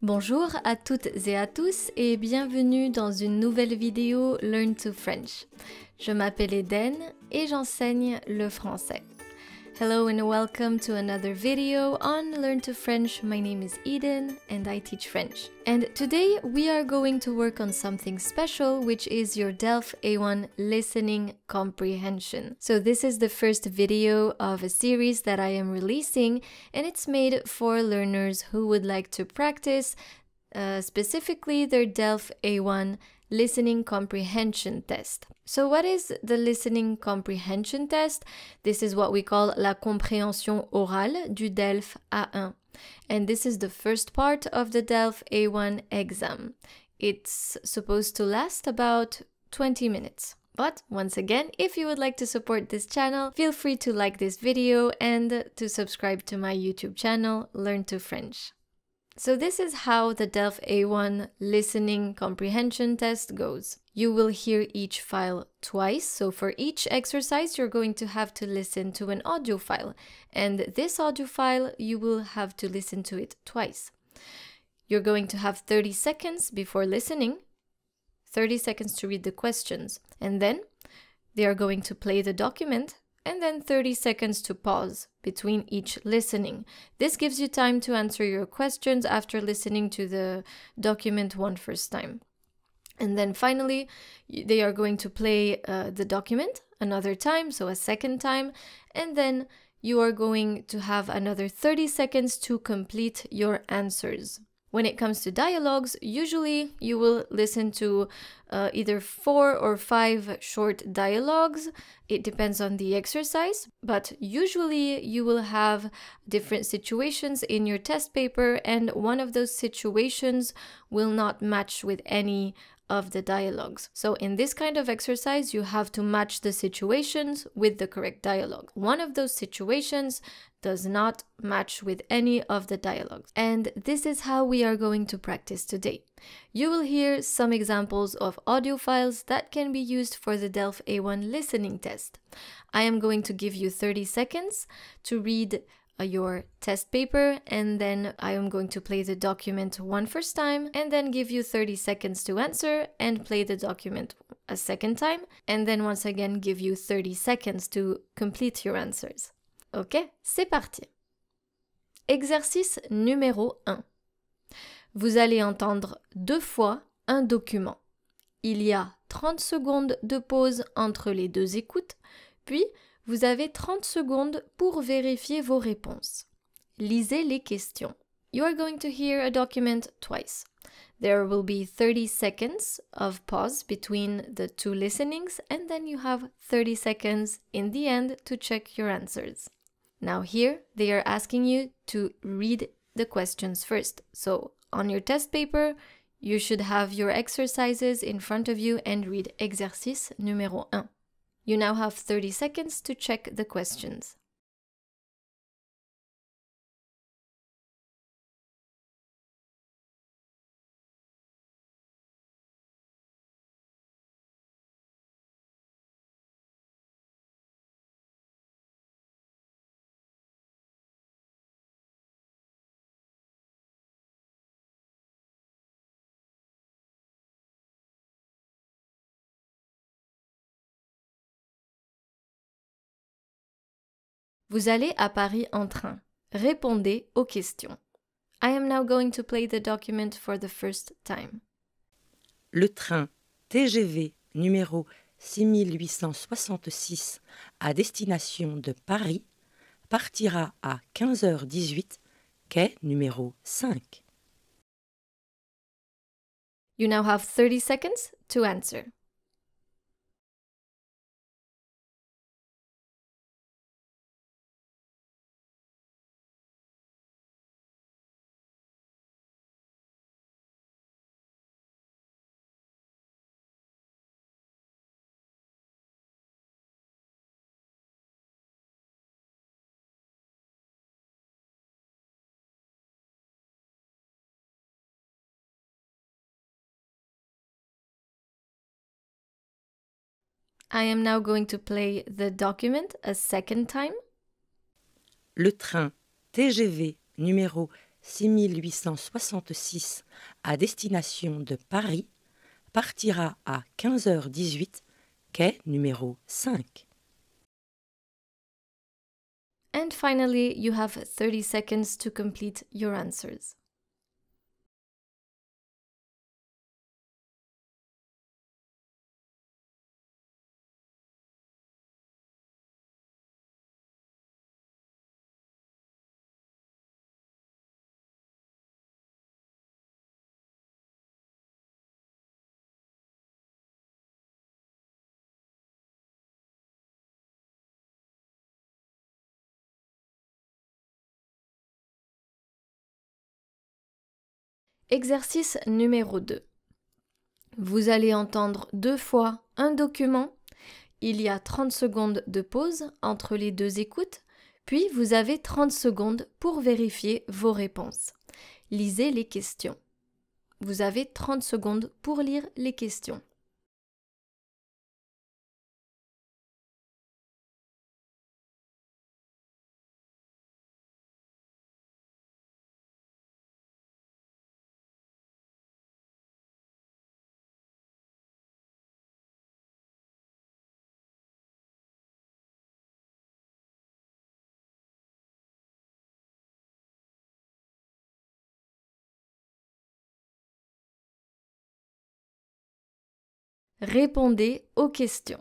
Bonjour à toutes et à tous et bienvenue dans une nouvelle vidéo Learn to French. Je m'appelle Eden et j'enseigne le français. Hello and welcome to another video on Learn to French. My name is Eden and I teach French. And today we are going to work on something special, which is your DELF A1 listening comprehension. So this is the first video of a series that I am releasing and it's made for learners who would like to practice uh, specifically their DELF A1 listening comprehension test. So what is the listening comprehension test? This is what we call la compréhension orale du DELF A1. And this is the first part of the DELF A1 exam. It's supposed to last about 20 minutes. But once again, if you would like to support this channel, feel free to like this video and to subscribe to my YouTube channel, Learn to French. So this is how the DELF A1 listening comprehension test goes. You will hear each file twice, so for each exercise you're going to have to listen to an audio file, and this audio file you will have to listen to it twice. You're going to have 30 seconds before listening, 30 seconds to read the questions, and then they are going to play the document and then 30 seconds to pause between each listening. This gives you time to answer your questions after listening to the document one first time. And then finally, they are going to play uh, the document another time, so a second time, and then you are going to have another 30 seconds to complete your answers. When it comes to dialogues, usually you will listen to uh, either four or five short dialogues. It depends on the exercise, but usually you will have different situations in your test paper, and one of those situations will not match with any of the dialogues. So in this kind of exercise, you have to match the situations with the correct dialogue. One of those situations does not match with any of the dialogues. And this is how we are going to practice today. You will hear some examples of audio files that can be used for the DELF A1 listening test. I am going to give you 30 seconds to read Uh, your test paper and then I am going to play the document one first time and then give you 30 seconds to answer and play the document a second time and then once again give you 30 seconds to complete your answers. Ok, c'est parti. Exercice numéro 1. Vous allez entendre deux fois un document. Il y a 30 secondes de pause entre les deux écoutes, puis vous avez 30 secondes pour vérifier vos réponses. Lisez les questions. You are going to hear a document twice. There will be 30 seconds of pause between the two listenings, and then you have 30 seconds in the end to check your answers. Now, here they are asking you to read the questions first. So, on your test paper, you should have your exercises in front of you and read exercice numéro 1. You now have 30 seconds to check the questions. Vous allez à Paris en train. Répondez aux questions. I am now going to play the document for the first time. Le train TGV numéro 6866 à destination de Paris partira à 15h18, quai numéro 5. You now have 30 seconds to answer. I am now going to play the document a second time. Le train TGV numéro 6866 à destination de Paris partira à 15h18 quai numéro 5. And finally, you have 30 seconds to complete your answers. Exercice numéro 2. Vous allez entendre deux fois un document. Il y a 30 secondes de pause entre les deux écoutes, puis vous avez 30 secondes pour vérifier vos réponses. Lisez les questions. Vous avez 30 secondes pour lire les questions. Répondez aux questions.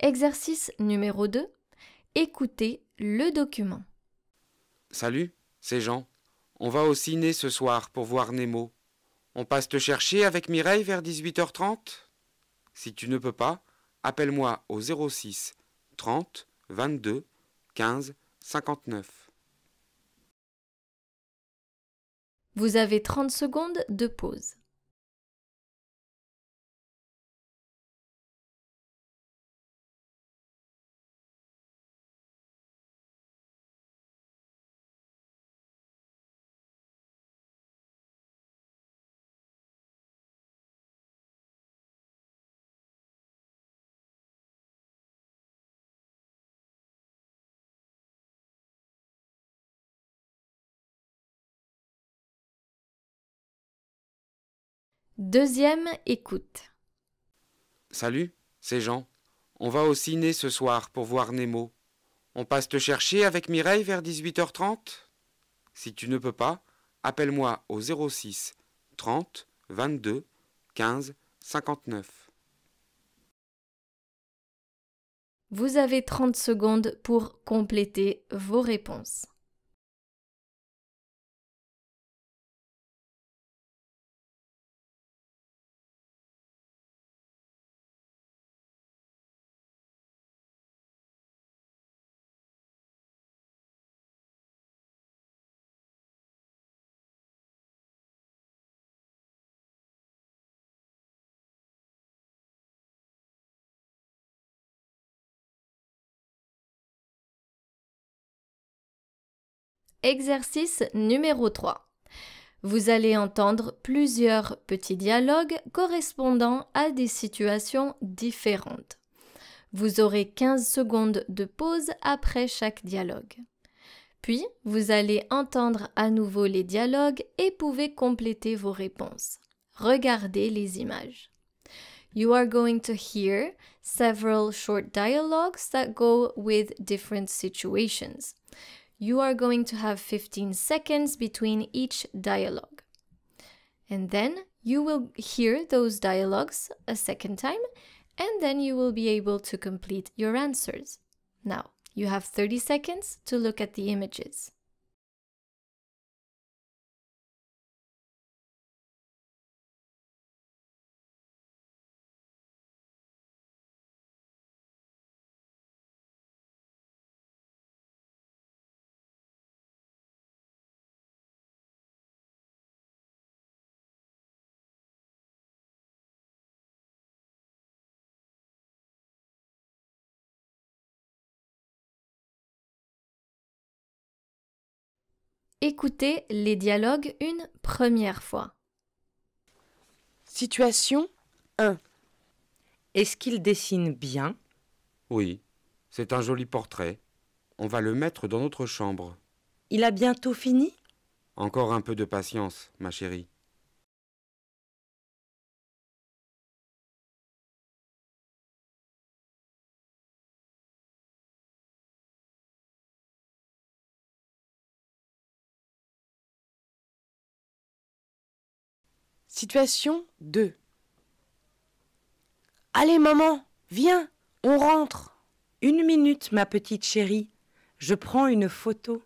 Exercice numéro 2. Écoutez le document. Salut, c'est Jean. On va au ciné ce soir pour voir Nemo. On passe te chercher avec Mireille vers 18h30 Si tu ne peux pas, appelle-moi au 06 30 22 15 59. Vous avez 30 secondes de pause. Deuxième écoute. Salut, c'est Jean. On va au ciné ce soir pour voir Nemo. On passe te chercher avec Mireille vers 18h30 Si tu ne peux pas, appelle-moi au 06 30 22 15 59. Vous avez 30 secondes pour compléter vos réponses. Exercice numéro 3. Vous allez entendre plusieurs petits dialogues correspondant à des situations différentes. Vous aurez 15 secondes de pause après chaque dialogue. Puis, vous allez entendre à nouveau les dialogues et pouvez compléter vos réponses. Regardez les images. You are going to hear several short dialogues that go with different situations. you are going to have 15 seconds between each dialogue. And then you will hear those dialogues a second time, and then you will be able to complete your answers. Now, you have 30 seconds to look at the images. Écoutez les dialogues une première fois. Situation 1. Est-ce qu'il dessine bien Oui, c'est un joli portrait. On va le mettre dans notre chambre. Il a bientôt fini Encore un peu de patience, ma chérie. Situation 2. Allez, maman, viens, on rentre. Une minute, ma petite chérie. Je prends une photo.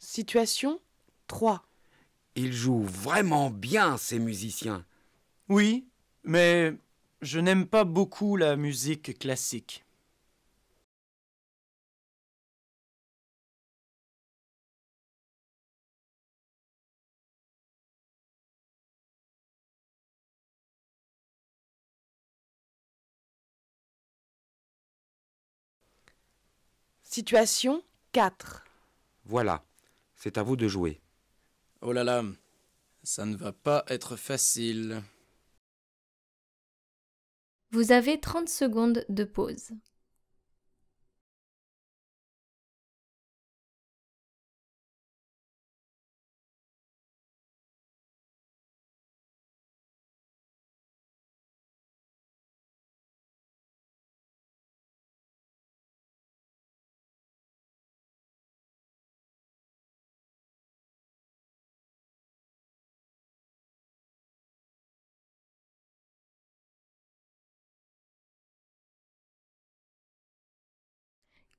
Situation 3. Ils jouent vraiment bien, ces musiciens. Oui, mais je n'aime pas beaucoup la musique classique. Situation 4. Voilà, c'est à vous de jouer. Oh là là, ça ne va pas être facile. Vous avez 30 secondes de pause.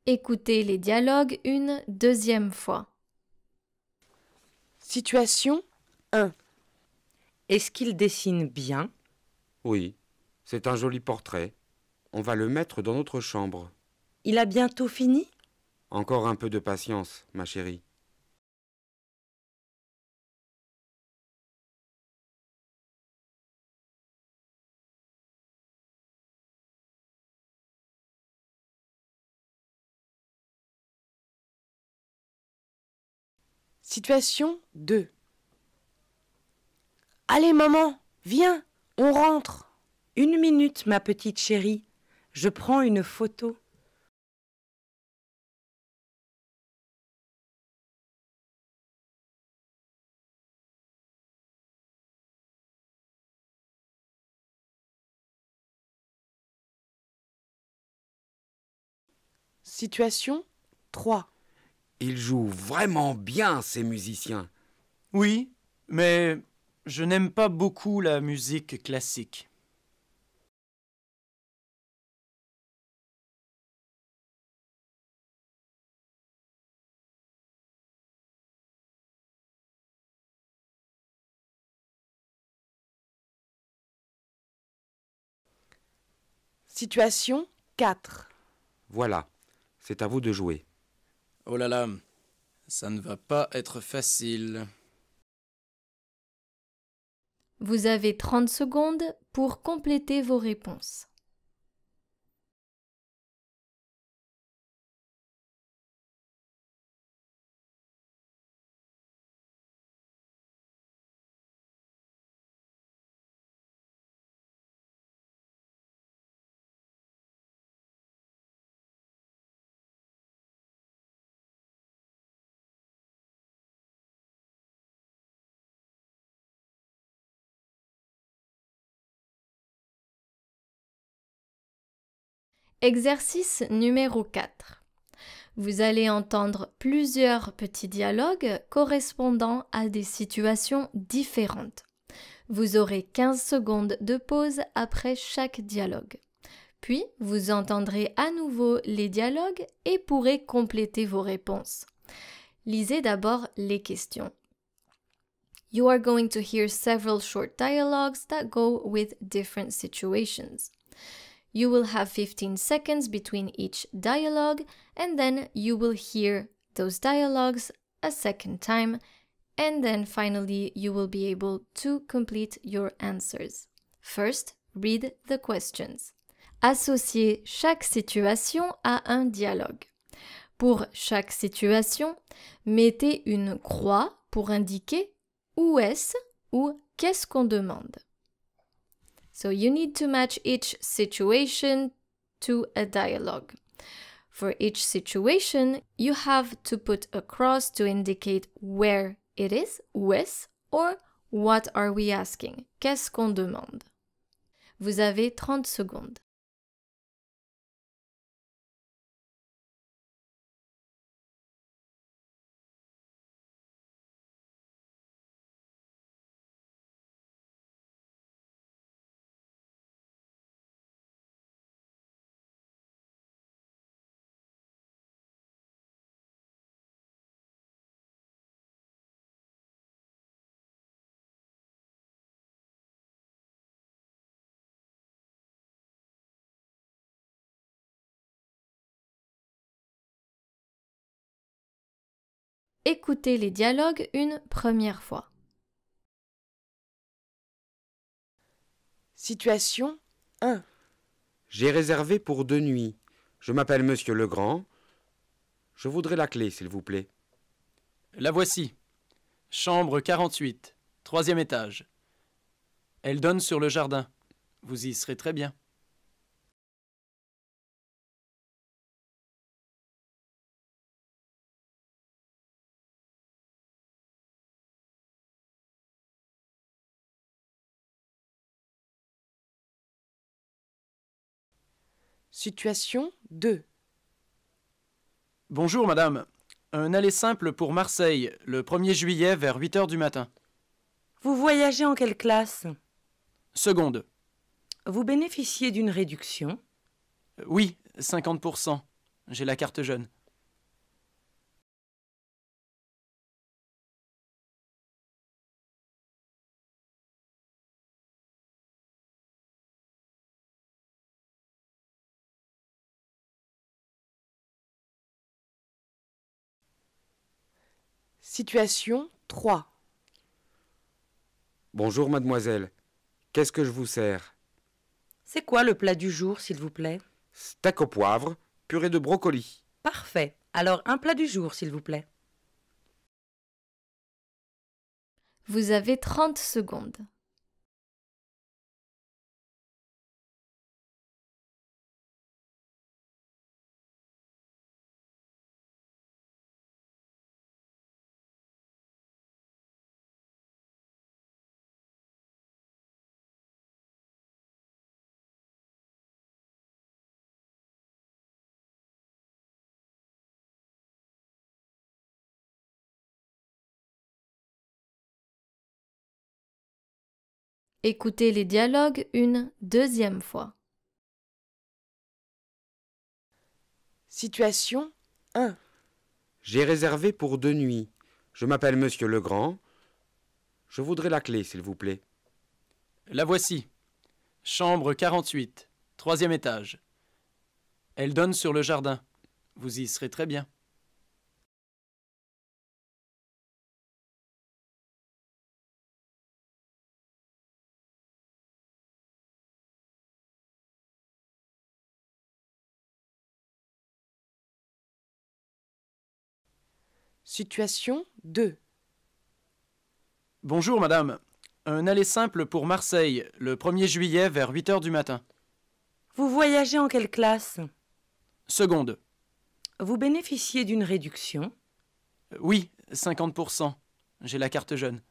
Écoutez les dialogues une deuxième fois. Situation 1. Est-ce qu'il dessine bien Oui, c'est un joli portrait. On va le mettre dans notre chambre. Il a bientôt fini Encore un peu de patience, ma chérie. Situation 2. Allez, maman, viens, on rentre. Une minute, ma petite chérie. Je prends une photo. Situation 3. Ils jouent vraiment bien, ces musiciens. Oui, mais je n'aime pas beaucoup la musique classique. Situation 4. Voilà, c'est à vous de jouer. Oh là là, ça ne va pas être facile. Vous avez 30 secondes pour compléter vos réponses. Exercice numéro 4. Vous allez entendre plusieurs petits dialogues correspondant à des situations différentes. Vous aurez 15 secondes de pause après chaque dialogue. Puis, vous entendrez à nouveau les dialogues et pourrez compléter vos réponses. Lisez d'abord les questions. You are going to hear several short dialogues that go with different situations. You will have 15 seconds between each dialogue and then you will hear those dialogues a second time and then finally you will be able to complete your answers. First, read the questions. Associez chaque situation à un dialogue. Pour chaque situation, mettez une croix pour indiquer où est-ce ou qu'est-ce qu'on demande. So you need to match each situation to a dialogue. For each situation, you have to put a cross to indicate where it is, où est or what are we asking, qu'est-ce qu'on demande. Vous avez 30 secondes. Écoutez les dialogues une première fois. Situation 1. J'ai réservé pour deux nuits. Je m'appelle Monsieur Legrand. Je voudrais la clé, s'il vous plaît. La voici. Chambre 48, troisième étage. Elle donne sur le jardin. Vous y serez très bien. Situation 2. Bonjour madame. Un aller simple pour Marseille, le 1er juillet vers 8 heures du matin. Vous voyagez en quelle classe Seconde. Vous bénéficiez d'une réduction Oui, 50%. J'ai la carte jeune. Situation 3. Bonjour mademoiselle. Qu'est-ce que je vous sers C'est quoi le plat du jour, s'il vous plaît Steak au poivre, purée de brocoli. Parfait. Alors un plat du jour, s'il vous plaît. Vous avez 30 secondes. Écoutez les dialogues une deuxième fois. Situation 1. J'ai réservé pour deux nuits. Je m'appelle Monsieur Legrand. Je voudrais la clé, s'il vous plaît. La voici. Chambre 48, troisième étage. Elle donne sur le jardin. Vous y serez très bien. Situation 2. Bonjour madame. Un aller simple pour Marseille, le 1er juillet vers 8 heures du matin. Vous voyagez en quelle classe Seconde. Vous bénéficiez d'une réduction Oui, 50%. J'ai la carte jeune.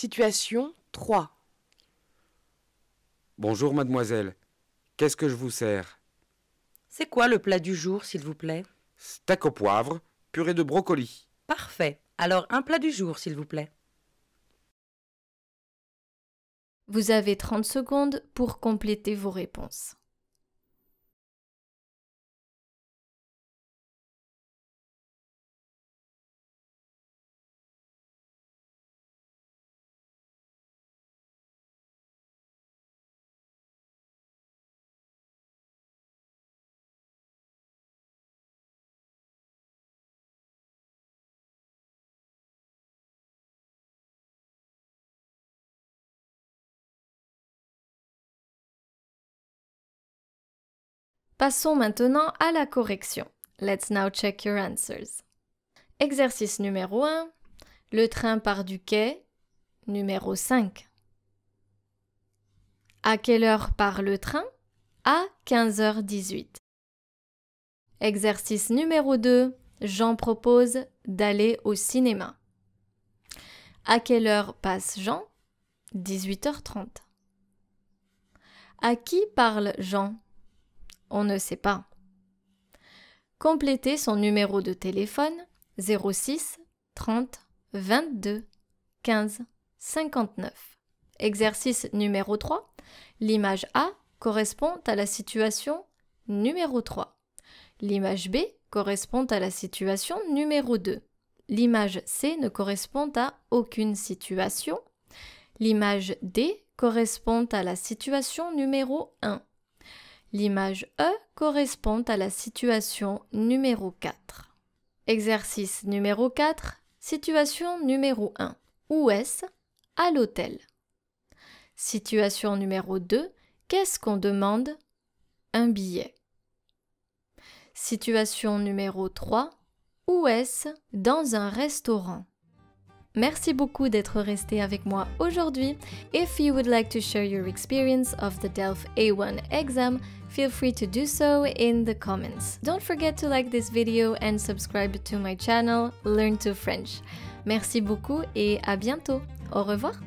Situation 3. Bonjour mademoiselle. Qu'est-ce que je vous sers C'est quoi le plat du jour, s'il vous plaît Steak au poivre, purée de brocoli. Parfait. Alors un plat du jour, s'il vous plaît. Vous avez 30 secondes pour compléter vos réponses. Passons maintenant à la correction. Let's now check your answers. Exercice numéro 1. Le train part du quai numéro 5. À quelle heure part le train À 15h18. Exercice numéro 2. Jean propose d'aller au cinéma. À quelle heure passe Jean 18h30. À qui parle Jean on ne sait pas. Complétez son numéro de téléphone 06 30 22 15 59. Exercice numéro 3. L'image A correspond à la situation numéro 3. L'image B correspond à la situation numéro 2. L'image C ne correspond à aucune situation. L'image D correspond à la situation numéro 1. L'image E correspond à la situation numéro 4. Exercice numéro 4, situation numéro 1. Où est-ce À l'hôtel. Situation numéro 2, qu'est-ce qu'on demande Un billet. Situation numéro 3, où est-ce Dans un restaurant. Merci beaucoup d'être resté avec moi aujourd'hui. If you would like to share your experience of the DELF A1 exam, feel free to do so in the comments. Don't forget to like this video and subscribe to my channel Learn to French. Merci beaucoup et à bientôt. Au revoir.